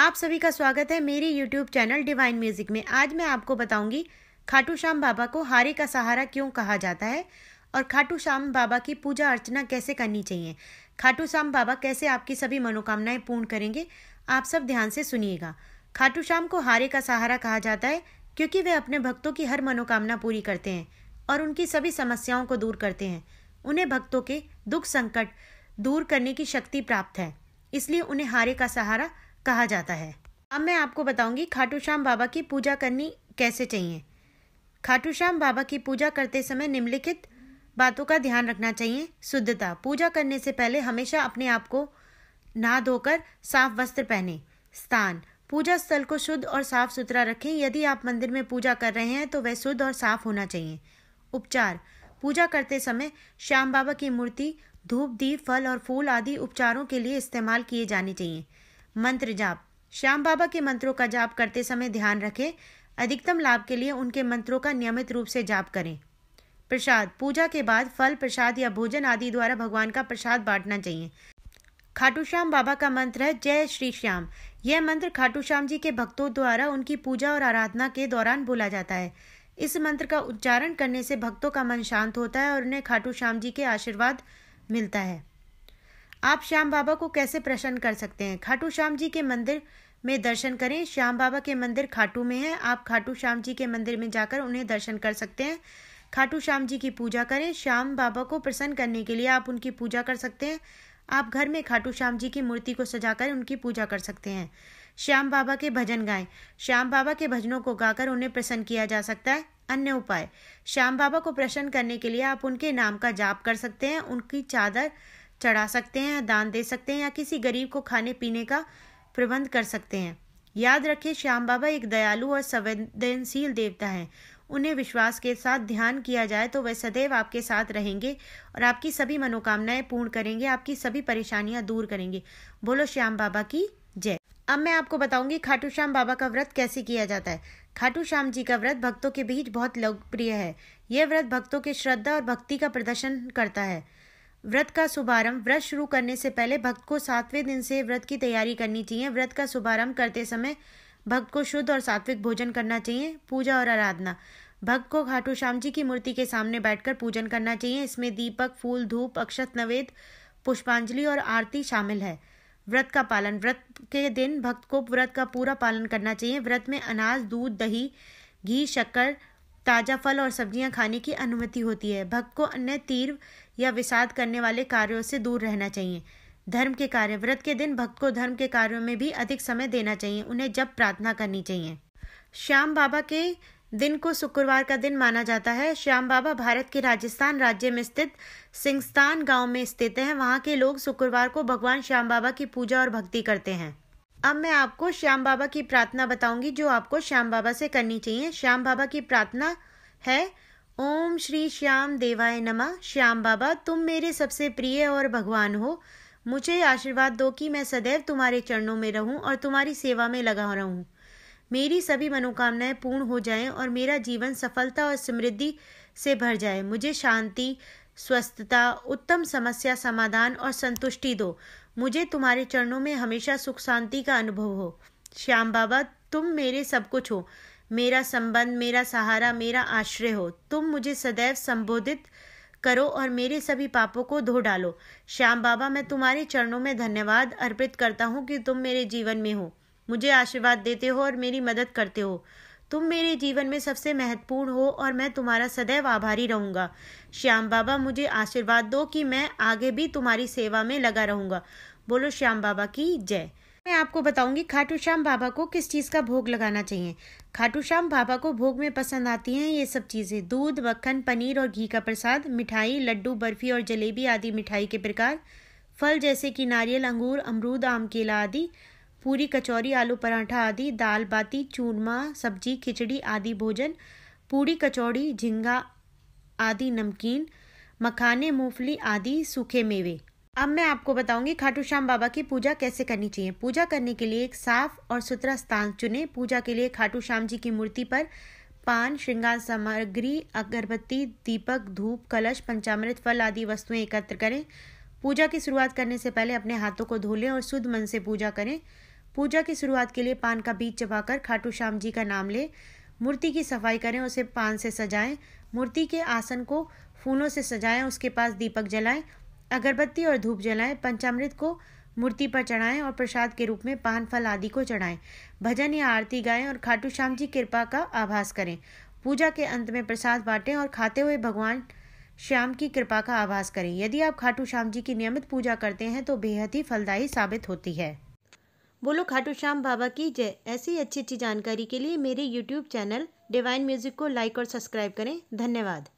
आप सभी का स्वागत है मेरी YouTube चैनल डिवाइन म्यूजिक में आज मैं आपको बताऊंगी खाटू श्याम बाबा को हारे का सहारा क्यों कहा जाता है और खाटू श्याम बाबा की पूजा अर्चना कैसे करनी चाहिए खाटू श्याम बाबा कैसे आपकी सभी मनोकामनाएं पूर्ण करेंगे आप सब ध्यान से सुनिएगा खाटू श्याम को हारे का सहारा कहा जाता है क्योंकि वे अपने भक्तों की हर मनोकामना पूरी करते हैं और उनकी सभी समस्याओं को दूर करते हैं उन्हें भक्तों के दुख संकट दूर करने की शक्ति प्राप्त है इसलिए उन्हें हारे का सहारा कहा जाता है अब मैं आपको बताऊंगी खाटू श्याम बाबा की पूजा करनी कैसे चाहिए खाटू श्याम बाबा की पूजा करते समय निम्नलिखित बातों का ध्यान रखना चाहिए शुद्धता पूजा करने से पहले हमेशा अपने आप को नहा धोकर साफ वस्त्र पहने स्थान पूजा स्थल को शुद्ध और साफ सुथरा रखें यदि आप मंदिर में पूजा कर रहे हैं तो वह शुद्ध और साफ होना चाहिए उपचार पूजा करते समय श्याम बाबा की मूर्ति धूप दीप फल और फूल आदि उपचारों के लिए इस्तेमाल किए जाने चाहिए मंत्र जाप श्याम बाबा के मंत्रों का जाप करते समय ध्यान रखें अधिकतम लाभ के लिए उनके मंत्रों का नियमित रूप से जाप करें प्रसाद पूजा के बाद फल प्रसाद या भोजन आदि द्वारा भगवान का प्रसाद बांटना चाहिए खाटू श्याम बाबा का मंत्र है जय श्री श्याम यह मंत्र खाटू श्याम जी के भक्तों द्वारा उनकी पूजा और आराधना के दौरान बोला जाता है इस मंत्र का उच्चारण करने से भक्तों का मन शांत होता है और उन्हें खाटू श्याम जी के आशीर्वाद मिलता है आप श्याम बाबा को कैसे प्रसन्न कर सकते हैं खाटू श्याम जी के मंदिर में दर्शन करें श्याम बाबा के मंदिर खाटू में है आप खाटू श्याम जी के मंदिर में जाकर उन्हें दर्शन कर सकते हैं खाटू श्याम जी की पूजा करें श्याम बाबा को प्रसन्न करने के लिए आप उनकी पूजा कर सकते हैं आप घर में खाटू श्याम जी की मूर्ति को सजाकर उनकी पूजा कर सकते हैं श्याम बाबा के भजन गाएं श्याम बाबा के भजनों को गाकर उन्हें प्रसन्न किया जा सकता है अन्य उपाय श्याम बाबा को प्रसन्न करने के लिए आप उनके नाम का जाप कर सकते हैं उनकी चादर चढ़ा सकते हैं दान दे सकते हैं या किसी गरीब को खाने पीने का प्रबंध कर सकते हैं याद रखें श्याम बाबा एक दयालु और संवेदनशील देवता हैं उन्हें विश्वास के साथ ध्यान किया जाए तो वह सदैव आपके साथ रहेंगे और आपकी सभी मनोकामनाएं पूर्ण करेंगे आपकी सभी परेशानियां दूर करेंगे बोलो श्याम बाबा की जय अब मैं आपको बताऊंगी खाटू श्याम बाबा का व्रत कैसे किया जाता है खाटू श्याम जी का व्रत भक्तों के बीच बहुत लोकप्रिय है यह व्रत भक्तों के श्रद्धा और भक्ति का प्रदर्शन करता है व्रत का शुभारंभ व्रत शुरू करने से पहले भक्त को सातवें दिन से व्रत की तैयारी करनी चाहिए व्रत का शुभारंभ करते समय भक्त को शुद्ध और सात्विक भोजन करना चाहिए पूजा और आराधना भक्त को खाटू श्याम जी की मूर्ति के सामने बैठकर पूजन करना चाहिए इसमें दीपक फूल धूप अक्षत नवेद पुष्पांजलि और आरती शामिल है व्रत का पालन व्रत के दिन भक्त को व्रत का पूरा पालन करना चाहिए व्रत में अनाज दूध दही घी शक्कर ताज़ा फल और सब्जियां खाने की अनुमति होती है भक्त को अन्य तीर्व या विषाद करने वाले कार्यों से दूर रहना चाहिए धर्म के कार्य व्रत के दिन भक्त को धर्म के कार्यों में भी अधिक समय देना चाहिए उन्हें जब प्रार्थना करनी चाहिए श्याम बाबा के दिन को शुक्रवार का दिन माना जाता है श्याम बाबा भारत के राजस्थान राज्य में स्थित सिंगस्तान गांव में स्थित हैं वहां के लोग शुक्रवार को भगवान श्याम बाबा की पूजा और भक्ति करते हैं अब मैं आपको श्याम बाबा की प्रार्थना बताऊंगी जो आपको श्याम बाबा से करनी चाहिए श्याम बाबा की प्रार्थना है ओम श्री श्याम देवाय नमः श्याम बाबा तुम मेरे सबसे प्रिय और भगवान हो मुझे आशीर्वाद दो कि मैं सदैव तुम्हारे चरणों में रहूं और तुम्हारी सेवा में लगा रहूं मेरी सभी मनोकामनाएं पूर्ण हो जाएं और मेरा जीवन सफलता और समृद्धि से भर जाए मुझे शांति स्वस्थता उत्तम समस्या समाधान और संतुष्टि दो मुझे तुम्हारे चरणों में हमेशा सुख शांति का अनुभव हो श्याम बाबा तुम मेरे सब कुछ हो मेरा संबंध मेरा सहारा मेरा आश्रय हो तुम मुझे सदैव संबोधित करो और मेरे सभी पापों को धो डालो श्याम बाबा मैं तुम्हारे चरणों में धन्यवाद अर्पित करता हूँ कि तुम मेरे जीवन में हो मुझे आशीर्वाद देते हो और मेरी मदद करते हो तुम मेरे जीवन में सबसे महत्वपूर्ण हो और मैं तुम्हारा सदैव आभारी रहूंगा श्याम बाबा मुझे आशीर्वाद दो कि मैं आगे भी तुम्हारी सेवा में लगा रहूंगा बोलो श्याम बाबा की जय मैं आपको बताऊंगी खाटू श्याम बाबा को किस चीज़ का भोग लगाना चाहिए खाटू श्याम बाबा को भोग में पसंद आती हैं ये सब चीज़ें दूध मक्खन पनीर और घी का प्रसाद मिठाई लड्डू बर्फ़ी और जलेबी आदि मिठाई के प्रकार फल जैसे कि नारियल अंगूर अमरूद आम केला आदि पूरी कचौरी आलू पराठा आदि दाल बाटी चूरमा सब्जी खिचड़ी आदि भोजन पूरी कचौड़ी झींगा आदि नमकीन मखाने मूंगफली आदि सूखे मेवे अब मैं आपको बताऊंगी खाटू श्याम बाबा की पूजा कैसे करनी चाहिए पूजा करने के लिए एक साफ और सुथरा स्थान चुने पूजा के लिए खाटू श्याम जी की मूर्ति पर पान श्रृंगार सामग्री अगरबत्ती दीपक धूप कलश पंचामृत फल आदि वस्तुएं एकत्र करें पूजा की शुरुआत करने से पहले अपने हाथों को धो लें और शुद्ध मन से पूजा करें पूजा की शुरुआत के लिए पान का बीज चबाकर खाटू श्याम जी का नाम लें मूर्ति की सफाई करें उसे पान से सजाएं मूर्ति के आसन को फूलों से सजाएं उसके पास दीपक जलाएं अगरबत्ती और धूप जलाएं पंचामृत को मूर्ति पर चढ़ाएं और प्रसाद के रूप में पान फल आदि को चढ़ाएं भजन या आरती गाएं और खाटू श्याम जी कृपा का आभास करें पूजा के अंत में प्रसाद बांटें और खाते हुए भगवान श्याम की कृपा का आभास करें यदि आप खाटू श्याम जी की नियमित पूजा करते हैं तो बेहद ही फलदायी साबित होती है बोलो खाटू श्याम बाबा की जय ऐसी अच्छी अच्छी जानकारी के लिए मेरे यूट्यूब चैनल डिवाइन म्यूजिक को लाइक और सब्सक्राइब करें धन्यवाद